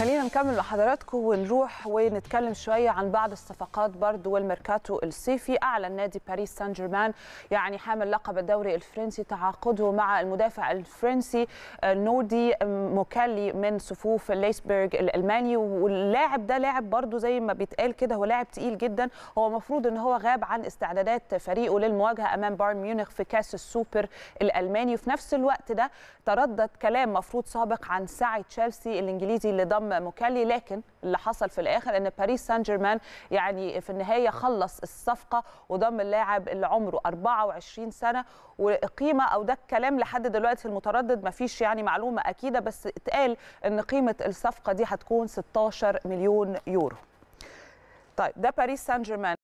خلينا نكمل مع حضراتكم ونروح ونتكلم شويه عن بعض الصفقات برضو والميركاتو الصيفي اعلن نادي باريس سان جيرمان يعني حامل لقب الدوري الفرنسي تعاقده مع المدافع الفرنسي آه، نودي موكالي من صفوف ليسبرغ الالماني واللاعب ده لاعب برضو زي ما بيتقال كده هو لاعب تقيل جدا هو المفروض ان هو غاب عن استعدادات فريقه للمواجهه امام بايرن ميونخ في كاس السوبر الالماني وفي نفس الوقت ده تردد كلام مفروض سابق عن سعي تشيلسي الانجليزي اللي ضم ارقام مكالي لكن اللي حصل في الاخر ان باريس سان جيرمان يعني في النهايه خلص الصفقه وضم اللاعب اللي عمره 24 سنه وقيمه او ده الكلام لحد دلوقتي المتردد ما فيش يعني معلومه اكيده بس اتقال ان قيمه الصفقه دي هتكون 16 مليون يورو طيب ده باريس سان جيرمان